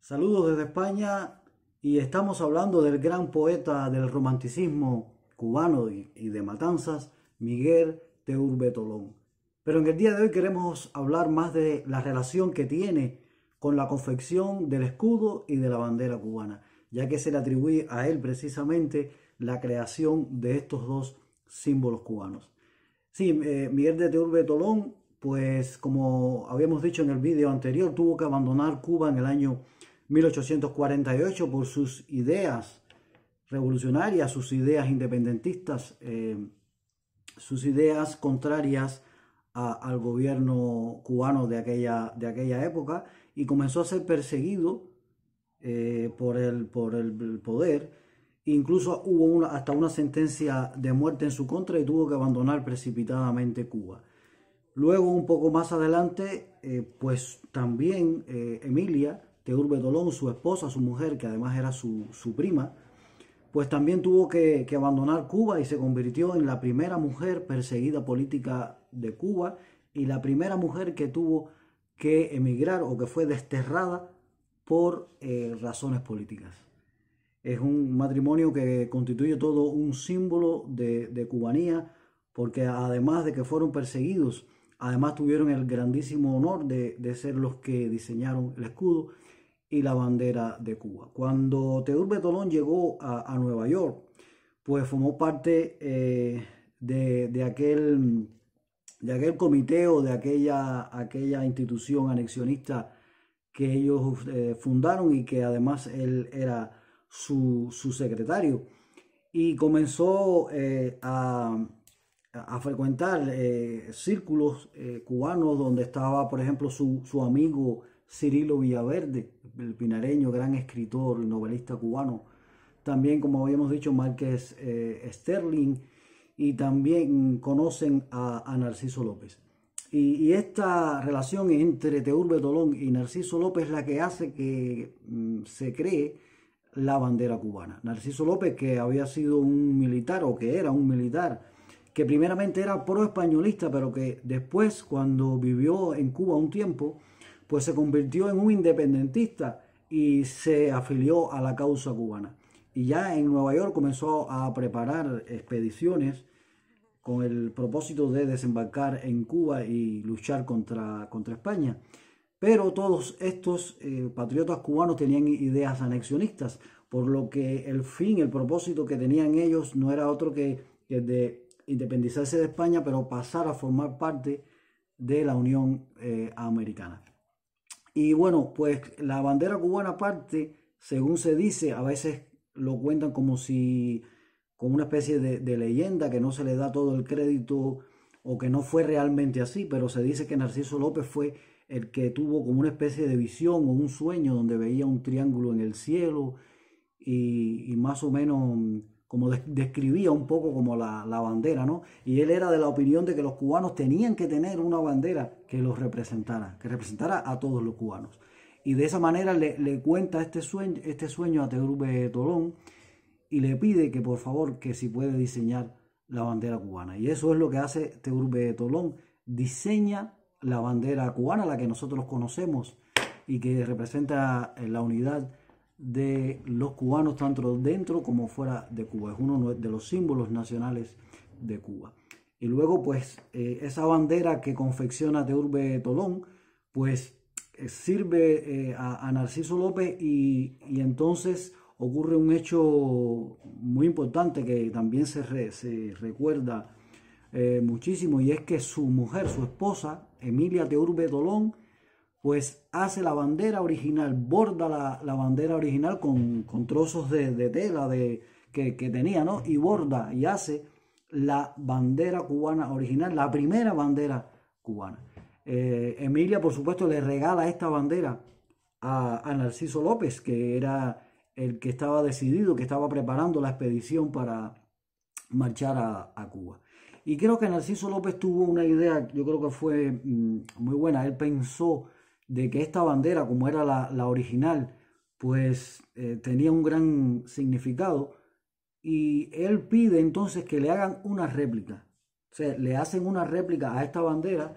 Saludos desde España y estamos hablando del gran poeta del romanticismo cubano y de Matanzas, Miguel Teurbe Tolón. Pero en el día de hoy queremos hablar más de la relación que tiene con la confección del escudo y de la bandera cubana ya que se le atribuye a él precisamente la creación de estos dos símbolos cubanos. Sí, eh, Miguel de Teurbe Tolón, pues como habíamos dicho en el vídeo anterior, tuvo que abandonar Cuba en el año 1848 por sus ideas revolucionarias, sus ideas independentistas, eh, sus ideas contrarias al gobierno cubano de aquella, de aquella época y comenzó a ser perseguido eh, por, el, por el poder. Incluso hubo una, hasta una sentencia de muerte en su contra y tuvo que abandonar precipitadamente Cuba. Luego, un poco más adelante, eh, pues también eh, Emilia Teurbe Dolón, su esposa, su mujer, que además era su, prima, pues también tuvo que, que, abandonar Cuba y se convirtió en la primera mujer perseguida política de Cuba y la primera mujer que tuvo que emigrar o que fue desterrada por eh, razones políticas. Es un matrimonio que constituye todo un símbolo de, cubanía, porque además de que fueron perseguidos, además tuvieron el grandísimo honor de, ser los que diseñaron el escudo y la bandera de Cuba. Cuando Teodoro Betolón llegó a, Nueva York, pues formó parte eh, de, aquel, de aquel comité o de aquella, aquella institución anexionista que ellos eh, fundaron y que además él era su, secretario. Y comenzó eh, a, frecuentar eh, círculos cubanos donde estaba, por ejemplo, su, amigo Cirilo Villaverde, el pinareño, gran escritor y novelista cubano. También, como habíamos dicho, Márquez Sterling y también conocen a Narciso López. Y, esta relación entre Teurbe Tolón y Narciso López es la que hace que mm, se cree la bandera cubana. Narciso López, que había sido un militar o que era un militar, que primeramente era pro-españolista, pero que después, cuando vivió en Cuba un tiempo, pues se convirtió en un independentista y se afilió a la causa cubana. Y ya en Nueva York comenzó a preparar expediciones con el propósito de desembarcar en Cuba y luchar contra, contra España. Pero todos estos eh, patriotas cubanos tenían ideas anexionistas, por lo que el fin, el propósito que tenían ellos no era otro que, el de independizarse de España, pero pasar a formar parte de la Unión eh, Americana. Y bueno, pues la bandera cubana parte, según se dice, a veces lo cuentan como si con una especie de, leyenda que no se le da todo el crédito o que no fue realmente así, pero se dice que Narciso López fue el que tuvo como una especie de visión o un sueño donde veía un triángulo en el cielo y, más o menos como describía un poco como la, bandera, ¿no? Y él era de la opinión de que los cubanos tenían que tener una bandera que los representara, que representara a todos los cubanos. Y de esa manera le, cuenta este sueño, este sueño a Teodoro Tolón, y le pide que por favor que si puede diseñar la bandera cubana. Y eso es lo que hace teurbe este de Tolón, diseña la bandera cubana, la que nosotros conocemos y que representa eh, la unidad de los cubanos tanto dentro como fuera de Cuba. Es uno de los símbolos nacionales de Cuba. Y luego, pues, eh, esa bandera que confecciona Teurbe Tolón, pues, eh, sirve a, Narciso López y, y entonces ocurre un hecho muy importante que también se, se recuerda eh, muchísimo y es que su mujer, su esposa, Emilia Teurbe Dolón pues hace la bandera original, borda la, bandera original con, trozos de, tela de, que, tenía, ¿no? Y borda y hace la bandera cubana original, la primera bandera cubana. Eh, Emilia, por supuesto, le regala esta bandera a, a Narciso López, que era el que estaba decidido, que estaba preparando la expedición para marchar a, Cuba. Y creo que Narciso López tuvo una idea, yo creo que fue mm, muy buena. Él pensó de que esta bandera, como era la, original, pues eh, tenía un gran significado. Y él pide entonces que le hagan una réplica. O sea, le hacen una réplica a esta bandera,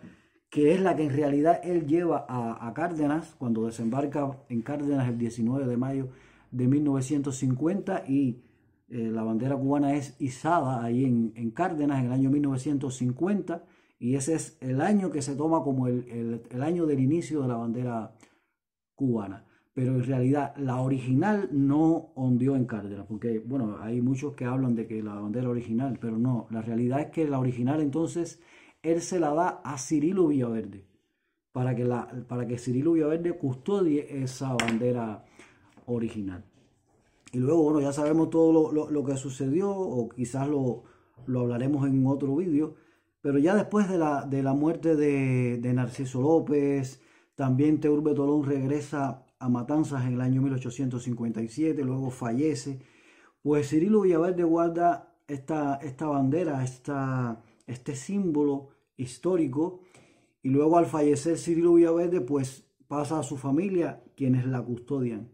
que es la que en realidad él lleva a Cárdenas, cuando desembarca en Cárdenas el 19 de mayo de 1950 y eh, la bandera cubana es izada ahí en, Cárdenas en el año 1950 y ese es el año que se toma como el, año del inicio de la bandera cubana. Pero en realidad la original no ondeó en Cárdenas, porque bueno, hay muchos que hablan de que la bandera original, pero no, la realidad es que la original entonces él se la da a Cirilo Villaverde, para que, la, para que Cirilo Villaverde custodie esa bandera original. Y luego, bueno, ya sabemos todo lo, que sucedió, o quizás lo, hablaremos en otro vídeo, pero ya después de la, de la muerte de, Narciso López, también Teurbe Tolón regresa a Matanzas en el año 1857, luego fallece, pues Cirilo Villaverde guarda esta, esta bandera, esta, este símbolo histórico, y luego al fallecer Cirilo Villaverde, pues pasa a su familia, quienes la custodian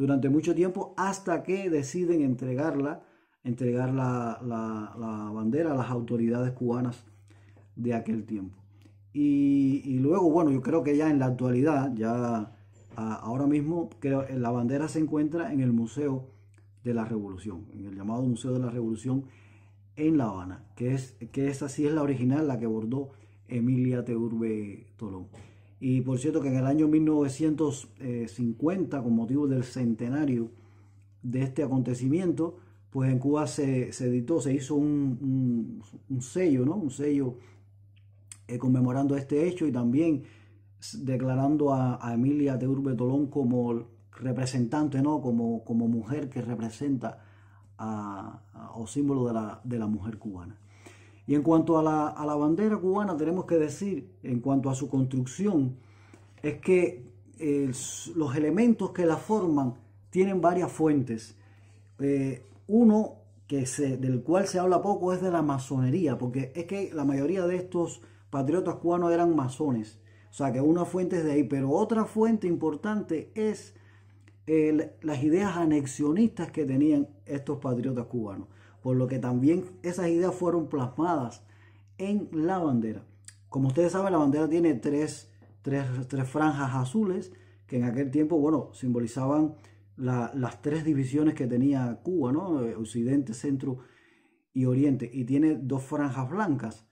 durante mucho tiempo hasta que deciden entregarla, entregar la, bandera a las autoridades cubanas de aquel tiempo. Y, luego, bueno, yo creo que ya en la actualidad, ya ahora mismo, creo, eh, la bandera se encuentra en el Museo de la Revolución, en el llamado Museo de la Revolución en La Habana, que es que esa sí es la original, la que bordó Emilia Teurbe Tolón. Y por cierto que en el año 1950, con motivo del centenario de este acontecimiento, pues en Cuba se, editó, se hizo un, sello, ¿no? Un sello eh, conmemorando este hecho y también declarando a, Emilia de Urbe Tolón como representante, ¿no? Como, como mujer que representa a, o símbolo de la mujer cubana. Y en cuanto a la, bandera cubana, tenemos que decir, en cuanto a su construcción, es que eh, los elementos que la forman tienen varias fuentes. Eh, uno que se, del cual se habla poco es de la masonería, porque es que la mayoría de estos patriotas cubanos eran masones. O sea que una fuente es de ahí, pero otra fuente importante es las ideas anexionistas que tenían estos patriotas cubanos, por lo que también esas ideas fueron plasmadas en la bandera. Como ustedes saben, la bandera tiene tres, franjas azules, que en aquel tiempo, bueno, simbolizaban las tres divisiones que tenía Cuba, ¿no? Eh, occidente, Centro y Oriente. Y tiene dos franjas blancas,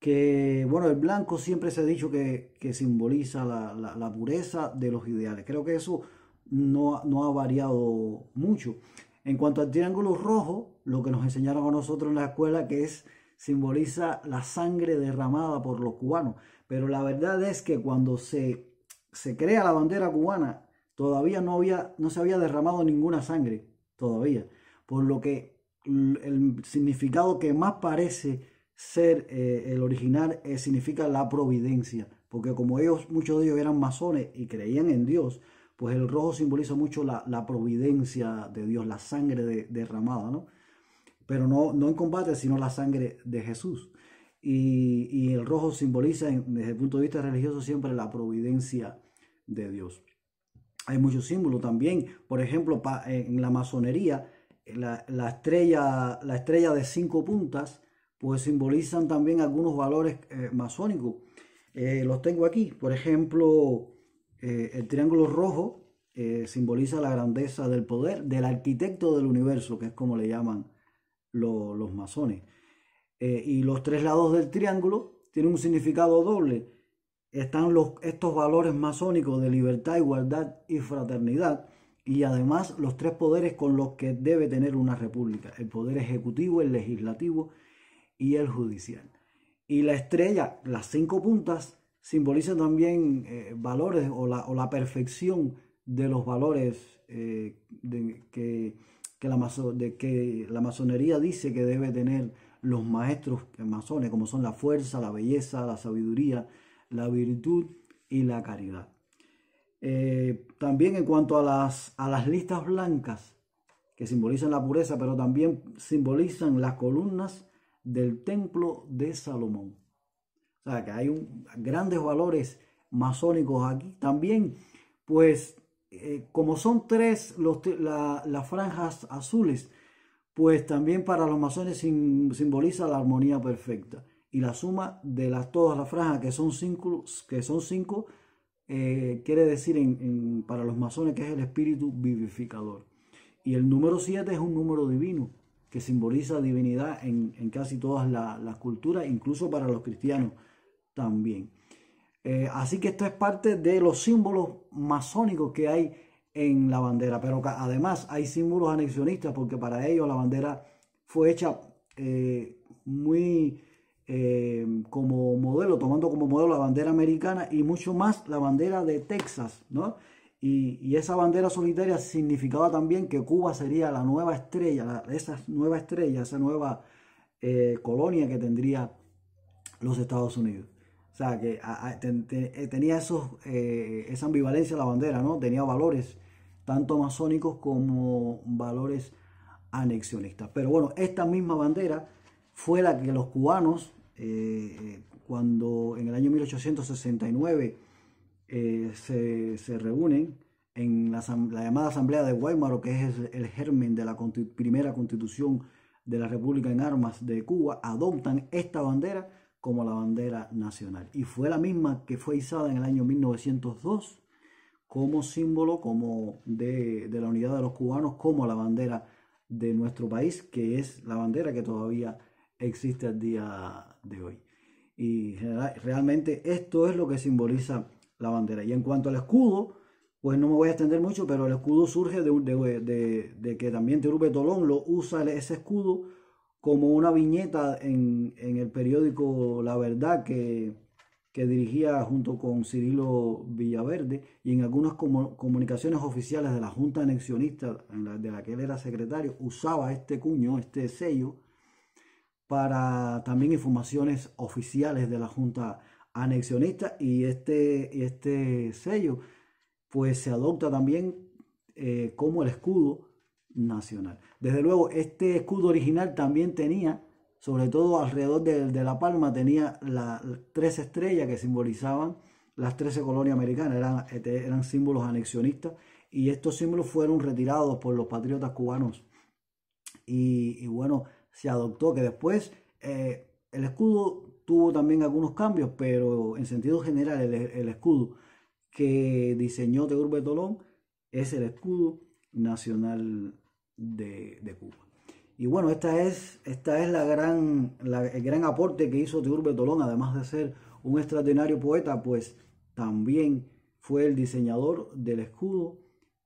que, bueno, el blanco siempre se ha dicho que, simboliza la, pureza de los ideales. Creo que eso no, no ha variado mucho. En cuanto al triángulo rojo, lo que nos enseñaron a nosotros en la escuela que es simboliza la sangre derramada por los cubanos. Pero la verdad es que cuando se, se crea la bandera cubana, todavía no, había, no se había derramado ninguna sangre, todavía. Por lo que el significado que más parece ser eh, el original eh, significa la providencia. Porque como ellos, muchos de ellos eran masones y creían en Dios, pues el rojo simboliza mucho la, providencia de Dios, la sangre derramada, ¿no? Pero no, no en combate, sino la sangre de Jesús. Y, el rojo simboliza desde el punto de vista religioso siempre la providencia de Dios. Hay muchos símbolos también, por ejemplo, en la masonería, la, la, estrella, la estrella de cinco puntas, pues simbolizan también algunos valores eh, masónicos. Eh, los tengo aquí, por ejemplo, eh, el triángulo rojo eh, simboliza la grandeza del poder del arquitecto del universo, que es como le llaman los masones. Eh, y los tres lados del triángulo tienen un significado doble. Están los, estos valores masónicos de libertad, igualdad y fraternidad. Y además los tres poderes con los que debe tener una república. El poder ejecutivo, el legislativo y el judicial. Y la estrella, las cinco puntas, simbolizan también eh, valores o la, o la, perfección de los valores eh, de, que, la de, que la masonería dice que debe tener los maestros masones, como son la fuerza, la belleza, la sabiduría, la virtud y la caridad. Eh, también en cuanto a las, a las listas blancas, que simbolizan la pureza, pero también simbolizan las columnas del templo de Salomón que hay grandes valores masónicos aquí. También, pues, eh, como son tres las franjas azules, pues también para los masones simboliza la armonía perfecta. Y la suma de las, todas las franjas, que son cinco, que son cinco eh, quiere decir para los masones que es el espíritu vivificador. Y el número siete es un número divino, que simboliza divinidad en, casi todas las culturas, incluso para los cristianos también. Eh, así que esto es parte de los símbolos masónicos que hay en la bandera, pero además hay símbolos anexionistas porque para ellos la bandera fue hecha eh, muy eh, como modelo, tomando como modelo la bandera americana y mucho más la bandera de Texas, Y, esa bandera solitaria significaba también que Cuba sería la nueva estrella, esa nueva estrella, esa nueva colonia que tendría los Estados Unidos. O sea, que eh, tenía esos, eh, esa ambivalencia la bandera, ¿no? Tenía valores tanto masónicos como valores anexionistas. Pero bueno, esta misma bandera fue la que los cubanos, eh, cuando en el año 1869 se, reúnen en la, llamada Asamblea de Guaymaro, que es el, germen de la primera constitución de la República en Armas de Cuba, adoptan esta bandera como la bandera nacional. Y fue la misma que fue izada en el año 1902 como símbolo como de, la unidad de los cubanos, como la bandera de nuestro país, que es la bandera que todavía existe al día de hoy. Y realmente esto es lo que simboliza la bandera. Y en cuanto al escudo, pues no me voy a extender mucho, pero el escudo surge de, que también Terupe Tolón lo usa ese escudo como una viñeta en, el periódico La Verdad que, dirigía junto con Cirilo Villaverde y en algunas comunicaciones oficiales de la Junta Anexionista de la que él era secretario, usaba este cuño, este sello, para también informaciones oficiales de la Junta Anexionista y este, este sello pues se adopta también eh, como el escudo nacional. Desde luego, este escudo original también tenía, sobre todo alrededor de, la palma, tenía las tres estrellas que simbolizaban las 13 colonias americanas, eran, este, eran símbolos anexionistas y estos símbolos fueron retirados por los patriotas cubanos. Y, bueno, se adoptó que después eh, el escudo tuvo también algunos cambios, pero en sentido general el, escudo que diseñó Teurbe Tolón es el escudo nacional de, Cuba. Y bueno, esta es, esta es la gran, el gran aporte que hizo Teurbe Tolón, además de ser un extraordinario poeta, pues también fue el diseñador del escudo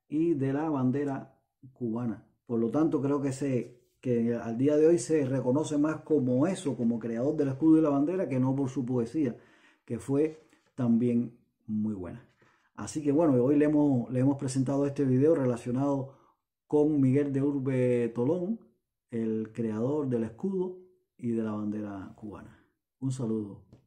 y de la bandera cubana. Por lo tanto, creo que, se, que al día de hoy se reconoce más como eso, como creador del escudo y la bandera, que no por su poesía, que fue también muy buena. Así que bueno, hoy le hemos, le hemos presentado este video relacionado con Miguel de Urbe Tolón, el creador del escudo y de la bandera cubana. Un saludo.